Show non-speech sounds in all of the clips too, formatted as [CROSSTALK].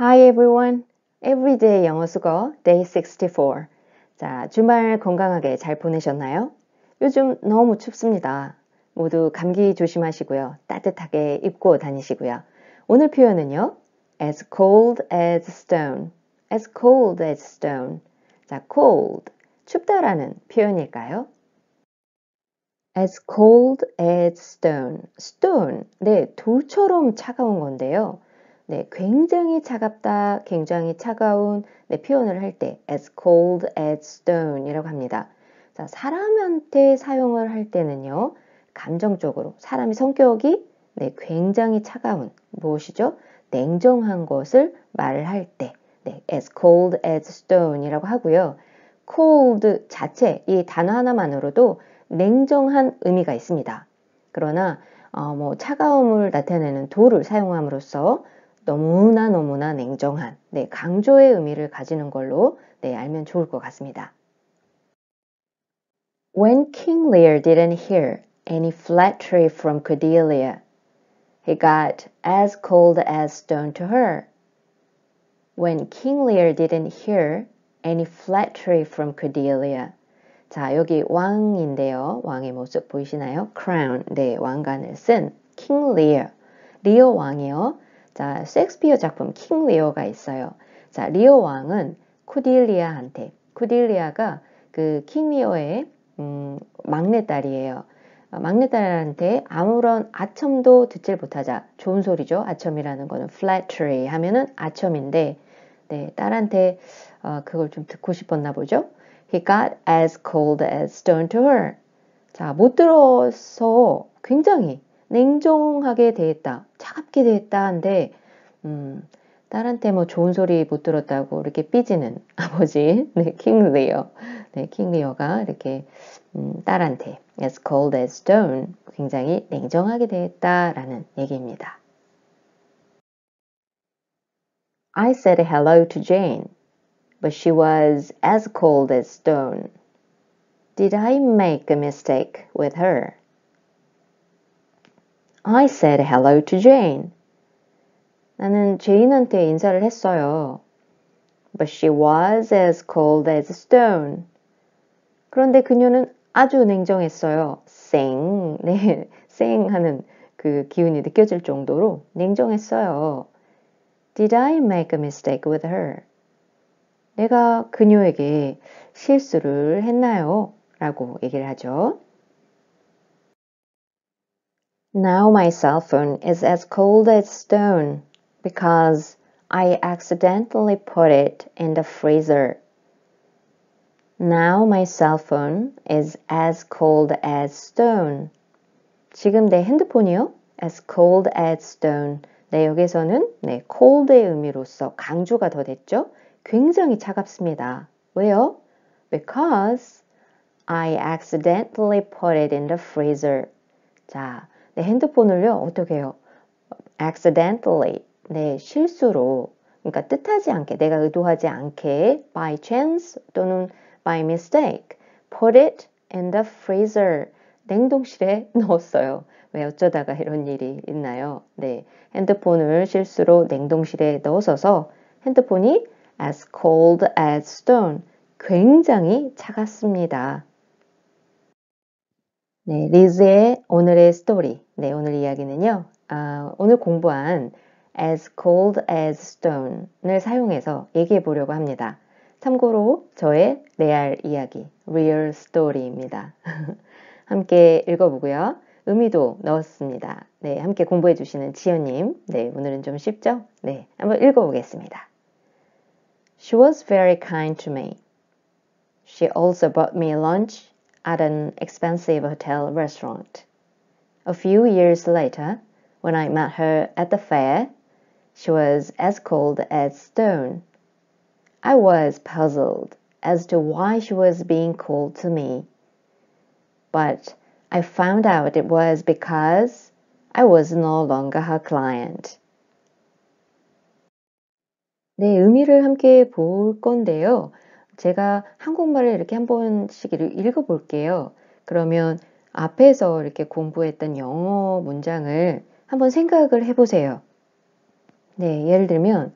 Hi everyone. Everyday 영어 수거 Day 64. 자, 주말 건강하게 잘 보내셨나요? 요즘 너무 춥습니다. 모두 감기 조심하시고요. 따뜻하게 입고 다니시고요. 오늘 표현은요. As cold as stone. As cold as stone. 자, cold. 춥다라는 표현일까요? As cold as stone. stone. 네, 돌처럼 차가운 건데요. 네, 굉장히 차갑다, 굉장히 차가운 네, 표현을 할 때 as cold as stone이라고 합니다. 자, 사람한테 사용을 할 때는요. 감정적으로 사람의 성격이 네, 굉장히 차가운 무엇이죠? 냉정한 것을 말할 때 네, as cold as stone이라고 하고요. cold 자체 이 단어 하나만으로도 냉정한 의미가 있습니다. 그러나 어, 뭐 차가움을 나타내는 돌을 사용함으로써 너무나 너무나 냉정한 네, 강조의 의미를 가지는 걸로 네, 알면 좋을 것 같습니다. When King Lear didn't hear any flattery from Cordelia, he got as cold as stone to her. When King Lear didn't hear any flattery from Cordelia. 자, 여기 왕인데요. 왕의 모습 보이시나요? crown. 네, 왕관을 쓴 King Lear. 리어 왕이요. 자, 익스피어 작품 킹리어가 있어요. 자, 리어 왕은 코딜리아한테 코딜리아가 그 킹리어의 음, 막내딸이에요. 어, 막내딸한테 아무런 아첨도 듣질 못하자 좋은 소리죠. 아첨이라는 거는 flattery 하면은 아첨인데 네, 딸한테 어, 그걸 좀 듣고 싶었나 보죠. He got as cold as stone to her. 자, 못 들어서 굉장히 냉정하게 대했다, 차갑게 대했다 한데 음, 딸한테 뭐 좋은 소리 못 들었다고 이렇게 삐지는 아버지 네, 킹 리어, 네, 킹 리어가 이렇게 음, 딸한테 as cold as stone 굉장히 냉정하게 대했다라는 얘기입니다. I said hello to Jane, but she was as cold as stone. Did I make a mistake with her? I said hello to Jane. 나는 제인한테 인사를 했어요. But she was as cold as a stone. 그런데 그녀는 아주 냉정했어요. 쌩, 네, 쌩 하는 그 기운이 느껴질 정도로 냉정했어요. Did I make a mistake with her? 내가 그녀에게 실수를 했나요? 라고 얘기를 하죠. Now my cell phone is as cold as stone because I accidentally put it in the freezer. Now my cell phone is as cold as stone. 지금 내 핸드폰이요. as cold as stone. 네, 여기서는 네, cold의 의미로서 강조가 더 됐죠. 굉장히 차갑습니다. 왜요? Because I accidentally put it in the freezer. 자, 네, 핸드폰을요, 어떻게 해요? accidentally, 네, 실수로, 그러니까 뜻하지 않게, 내가 의도하지 않게, by chance 또는 by mistake, put it in the freezer, 냉동실에 [LAUGHS] 넣었어요. 왜 어쩌다가 이런 일이 있나요? 네, 핸드폰을 실수로 냉동실에 넣어서서 핸드폰이 as cold as stone, 굉장히 차갑습니다. 네, 리즈의 오늘의 스토리. 네, 오늘 이야기는요. 아, 오늘 공부한 as cold as stone을 사용해서 얘기해 보려고 합니다. 참고로 저의 레알 이야기, real story입니다. [LAUGHS] 함께 읽어보고요. 의미도 넣었습니다. 네, 함께 공부해 주시는 지연님. 네, 오늘은 좀 쉽죠? 네, 한번 읽어보겠습니다. She was very kind to me. She also bought me lunch at an expensive hotel restaurant. A few years later, when I met her at the fair, she was as cold as stone. I was puzzled as to why she was being cold to me. But I found out it was because I was no longer her client. 네, 의미를 함께 볼 건데요. 제가 한국말을 이렇게 한 번씩 읽어볼게요. 그러면 앞에서 이렇게 공부했던 영어 문장을 한번 생각을 해보세요. 네, 예를 들면,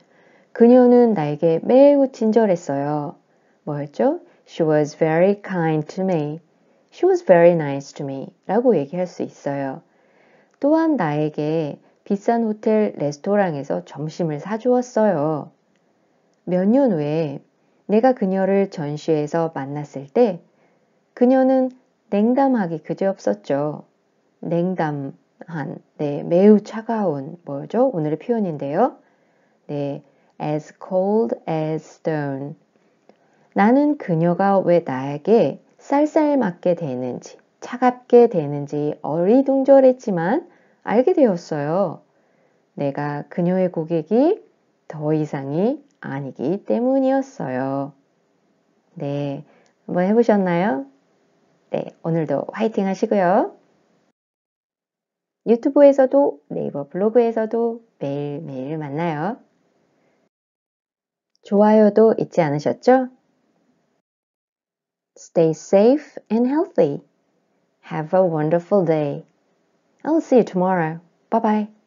그녀는 나에게 매우 친절했어요. 뭐였죠? She was very kind to me. She was very nice to me. 라고 얘기할 수 있어요. 또한 나에게 비싼 호텔 레스토랑에서 점심을 사주었어요. 몇 년 후에 내가 그녀를 전시에서 회 만났을 때 그녀는 냉담하기 그지없었죠. 냉담한, 네, 매우 차가운, 뭐죠? 오늘의 표현인데요. 네, as cold as stone. 나는 그녀가 왜 나에게 쌀쌀맞게 되는지, 차갑게 되는지 어리둥절했지만 알게 되었어요. 내가 그녀의 고객이 더 이상이 아니기 때문이었어요. 네, 한번 해보셨나요? 네, 오늘도 화이팅 하시고요. 유튜브에서도 네이버 블로그에서도 매일매일 만나요. 좋아요도 잊지 않으셨죠? Stay safe and healthy. Have a wonderful day. I'll see you tomorrow. Bye bye.